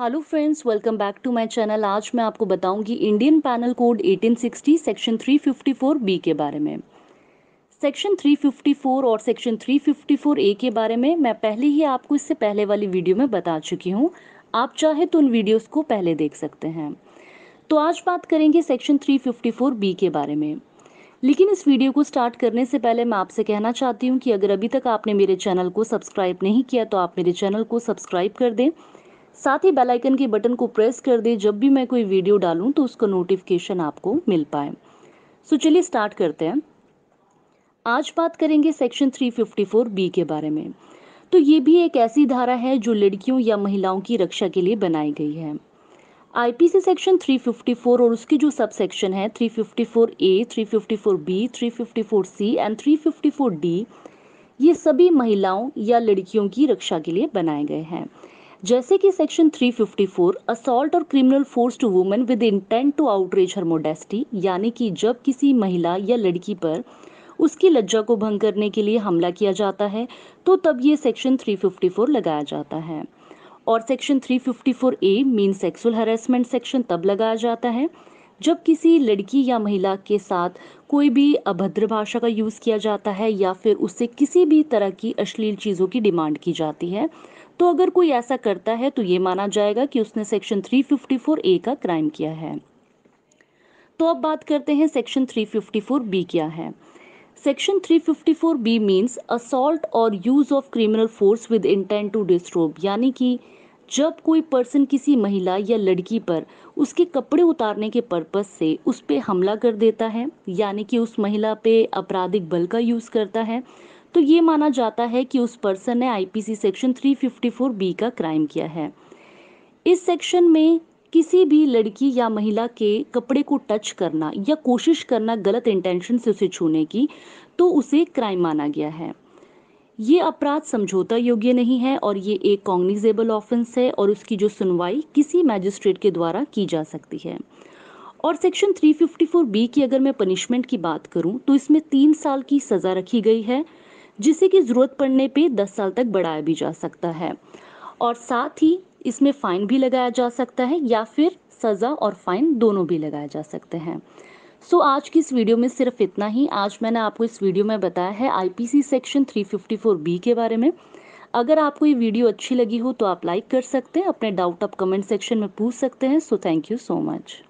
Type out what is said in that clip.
hello friends welcome back to my channel आज मैं आपको बताऊंगी Indian penal code 1860 section 354 B के बारे में सेक्शन 354 और सेक्शन 354 ए के बारे में मैं पहले ही आपको इससे पहले वाली वीडियो में बता चुकी हूं आप चाहे तो उन वीडियोस को पहले देख सकते हैं तो आज बात करेंगे सेक्शन थ्री बी के बारे में लेकिन इस वीडियो को स्टार्ट करने से पहले मैं आपसे कहना चाहती हूँ कि अगर अभी तक आपने मेरे चैनल को सब्सक्राइब नहीं किया तो आप मेरे चैनल को सब्सक्राइब कर दें साथ ही बेल आइकन के बटन को प्रेस कर दें जब भी मैं कोई वीडियो डालूं तो उसका नोटिफिकेशन आपको मिल पाए सो चलिए स्टार्ट करते हैं आज बात करेंगे सेक्शन 354 बी के बारे में तो ये भी एक ऐसी धारा है जो लड़कियों या महिलाओं की रक्षा के लिए बनाई गई है आईपीसी सेक्शन 354 और उसकी जो सब सेक्शन है 354 A 354 B 354 C and 354 D ये सभी महिलाओं या लड़कियों की रक्षा के लिए बनाए गए हैं जैसे कि सेक्शन 354 असॉल्ट और criminal force to women with intent to outreach her modesty यानी कि जब किसी महिला या लड़की पर उसकी लज्जा को भंग करने के लिए हमला किया जाता है तो तब ये सेक्शन 354 लगाया जाता है और section 354 A mean sexual harassment section तब लगाया जाता है जब किसी लड़की या महिला के साथ कोई भी अभद्र भाषा का यूज़ किया जाता है या फिर उससे किसी भी तरह की अश्लील चीज़ों की डिमांड की जाती है तो अगर कोई ऐसा करता है तो ये माना जाएगा कि उसने सेक्शन 354 ए का क्राइम किया है तो अब बात करते हैं सेक्शन 354 बी क्या है सेक्शन 354 बी मींस असॉल्ट और use of criminal force with intent to disturb यानी कि जब कोई पर्सन किसी महिला या लड़की पर उसके कपड़े उतारने के पर्पस से उस पर हमला कर देता है यानी कि उस महिला पे आपराधिक बल का यूज़ करता है तो ये माना जाता है कि उस पर्सन ने आईपीसी सेक्शन 354 बी का क्राइम किया है इस सेक्शन में किसी भी लड़की या महिला के कपड़े को टच करना या कोशिश करना गलत इंटेंशन से उसे छूने की तो उसे क्राइम माना गया है ये अपराध समझौता योग्य नहीं है और ये एक कॉग्निजेबल ऑफेंस है और उसकी जो सुनवाई किसी मैजिस्ट्रेट के द्वारा की जा सकती है और सेक्शन 354 बी की अगर मैं पनिशमेंट की बात करूं तो इसमें तीन साल की सज़ा रखी गई है जिसे कि ज़रूरत पड़ने पे दस साल तक बढ़ाया भी जा सकता है और साथ ही इसमें फ़ाइन भी लगाया जा सकता है या फिर सज़ा और फ़ाइन दोनों भी लगाए जा सकते हैं सो आज की इस वीडियो में सिर्फ इतना ही आज मैंने आपको इस वीडियो में बताया है आईपीसी सेक्शन 354 बी के बारे में अगर आपको ये वीडियो अच्छी लगी हो तो आप लाइक कर सकते हैं अपने डाउट आप कमेंट सेक्शन में पूछ सकते हैं so thank you so much